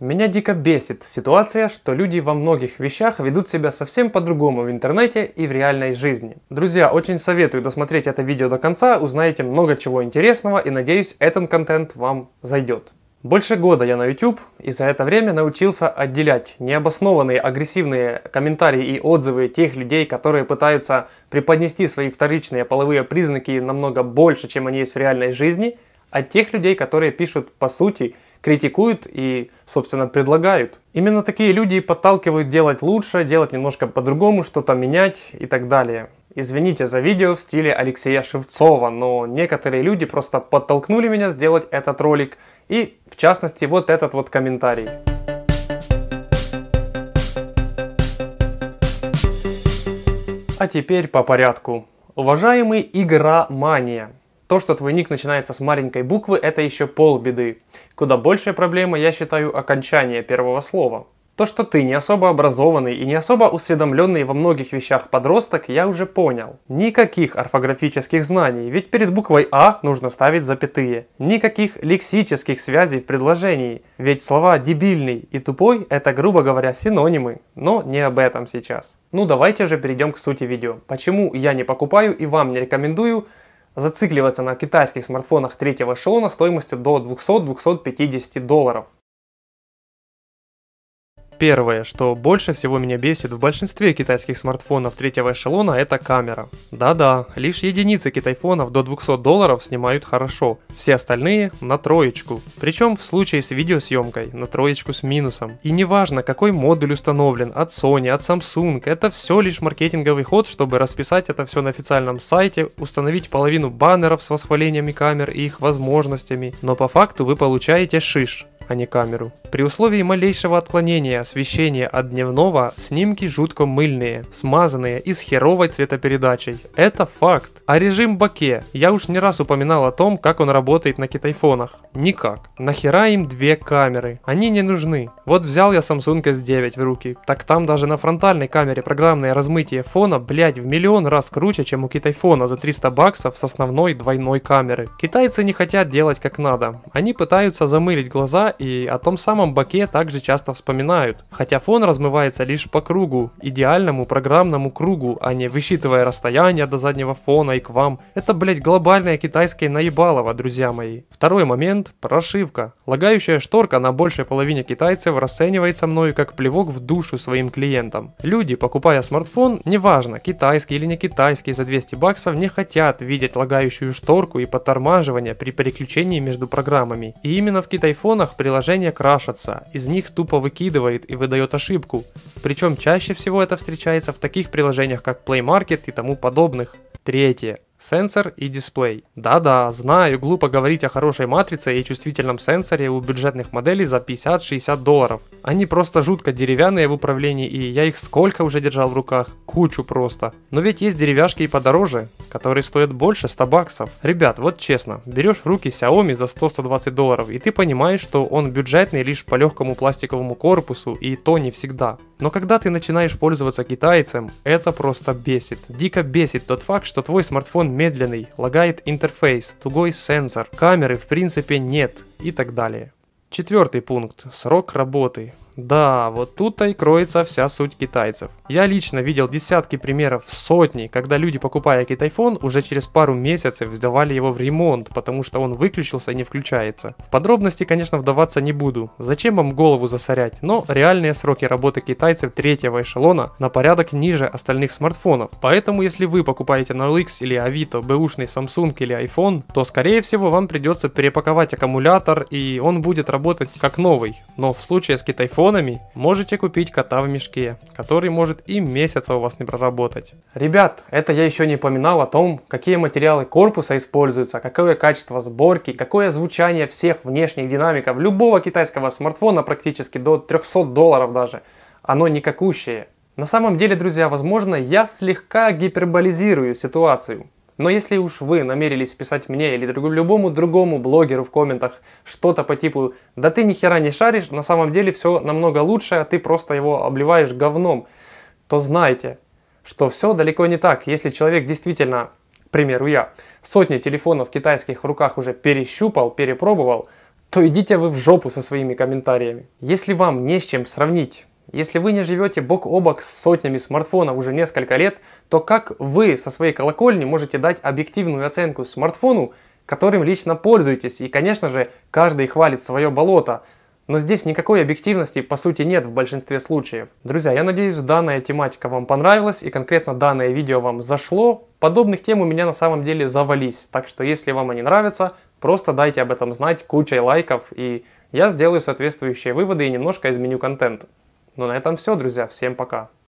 Меня дико бесит ситуация, что люди во многих вещах ведут себя совсем по-другому в интернете и в реальной жизни. Друзья, очень советую досмотреть это видео до конца, узнаете много чего интересного и надеюсь, этот контент вам зайдет. Больше года я на YouTube и за это время научился отделять необоснованные агрессивные комментарии и отзывы тех людей, которые пытаются преподнести свои вторичные половые признаки намного больше, чем они есть в реальной жизни, от тех людей, которые пишут по сути – критикуют и, собственно, предлагают. Именно такие люди и подталкивают делать лучше, делать немножко по-другому, что-то менять и так далее. Извините за видео в стиле Алексея Шевцова, но некоторые люди просто подтолкнули меня сделать этот ролик и, в частности, вот этот вот комментарий. А теперь по порядку. Уважаемый игромания, то, что твой ник начинается с маленькой буквы, это еще полбеды. Куда большая проблема, я считаю, окончание первого слова. То, что ты не особо образованный и не особо усведомленный во многих вещах подросток, я уже понял. Никаких орфографических знаний, ведь перед буквой А нужно ставить запятые. Никаких лексических связей в предложении, ведь слова «дебильный» и «тупой» — это, грубо говоря, синонимы. Но не об этом сейчас. Ну давайте же перейдем к сути видео. Почему я не покупаю и вам не рекомендую зацикливаться на китайских смартфонах третьего эшелона стоимостью до 200-250 долларов. Первое, что больше всего меня бесит в большинстве китайских смартфонов третьего эшелона, это камера. Да-да, лишь единицы китайфонов до 200 долларов снимают хорошо, все остальные на троечку. Причем в случае с видеосъемкой на троечку с минусом. И неважно, какой модуль установлен, от Sony, от Samsung, это все лишь маркетинговый ход, чтобы расписать это все на официальном сайте, установить половину баннеров с восхвалениями камер и их возможностями. Но по факту вы получаете шиш а не камеру. При условии малейшего отклонения освещение от дневного, снимки жутко мыльные, смазанные и с херовой цветопередачей. Это факт. А режим боке. Я уж не раз упоминал о том, как он работает на китайфонах. Никак. Нахера им две камеры? Они не нужны. Вот взял я Samsung S9 в руки. Так там даже на фронтальной камере программное размытие фона, блять, в миллион раз круче, чем у китайфона за 300 баксов с основной двойной камеры. Китайцы не хотят делать как надо. Они пытаются замылить глаза и о том самом боке также часто вспоминают отражают, хотя фон размывается лишь по кругу, идеальному программному кругу, а не высчитывая расстояние до заднего фона и к вам. Это, блять, глобальное китайское наебалово, друзья мои. Второй момент – прошивка. Лагающая шторка на большей половине китайцев расценивается мной как плевок в душу своим клиентам. Люди, покупая смартфон, неважно, китайский или не китайский, за 200 баксов не хотят видеть лагающую шторку и подтормаживание при переключении между программами. И именно в китайфонах приложения крашатся, из них тупо выкидывает и выдает ошибку. Причем чаще всего это встречается в таких приложениях, как Play Market и тому подобных. Третье. Сенсор и дисплей. Да-да, знаю, глупо говорить о хорошей матрице и чувствительном сенсоре у бюджетных моделей за 50-60 долларов. Они просто жутко деревянные в управлении, и я их сколько уже держал в руках, кучу просто. Но ведь есть деревяшки и подороже, которые стоят больше 100 баксов. Ребят, вот честно, берешь в руки Xiaomi за 100-120 долларов, и ты понимаешь, что он бюджетный лишь по легкому пластиковому корпусу, и то не всегда. Но когда ты начинаешь пользоваться китайцем, это просто бесит. Дико бесит тот факт, что твой смартфон медленный, лагает интерфейс, тугой сенсор, камеры в принципе нет и так далее. Четвертый пункт. Срок работы. Да, вот тут-то и кроется вся суть китайцев. Я лично видел десятки примеров, сотни, когда люди, покупая китайфон, уже через пару месяцев сдавали его в ремонт, потому что он выключился и не включается. В подробности, конечно, вдаваться не буду, зачем вам голову засорять, но реальные сроки работы китайцев третьего эшелона на порядок ниже остальных смартфонов. Поэтому, если вы покупаете на OLX или Авито бэушный Samsung или iPhone, то, скорее всего, вам придется перепаковать аккумулятор и он будет работать как новый. Но в случае с китайфоном купонами можете купить кота в мешке, который может и месяца у вас не проработать. Ребят, это я еще не упоминал о том, какие материалы корпуса используются, какое качество сборки, какое звучание всех внешних динамиков любого китайского смартфона практически до 300 долларов даже. Оно никакущее. На самом деле, друзья, возможно, я слегка гиперболизирую ситуацию. Но если уж вы намерились писать мне или любому другому блогеру в комментах что-то по типу «Да ты нихера не шаришь, на самом деле все намного лучше, а ты просто его обливаешь говном», то знайте, что все далеко не так. Если человек действительно, к примеру я, сотни телефонов китайских в руках уже перещупал, перепробовал, то идите вы в жопу со своими комментариями. Если вам не с чем сравнить если вы не живете бок о бок с сотнями смартфонов уже несколько лет, то как вы со своей колокольни можете дать объективную оценку смартфону, которым лично пользуетесь? И, конечно же, каждый хвалит свое болото. Но здесь никакой объективности по сути нет в большинстве случаев. Друзья, я надеюсь, данная тематика вам понравилась и конкретно данное видео вам зашло. Подобных тем у меня на самом деле завались, так что если вам они нравятся, просто дайте об этом знать кучей лайков и я сделаю соответствующие выводы и немножко изменю контент. Ну, на этом все, друзья. Всем пока.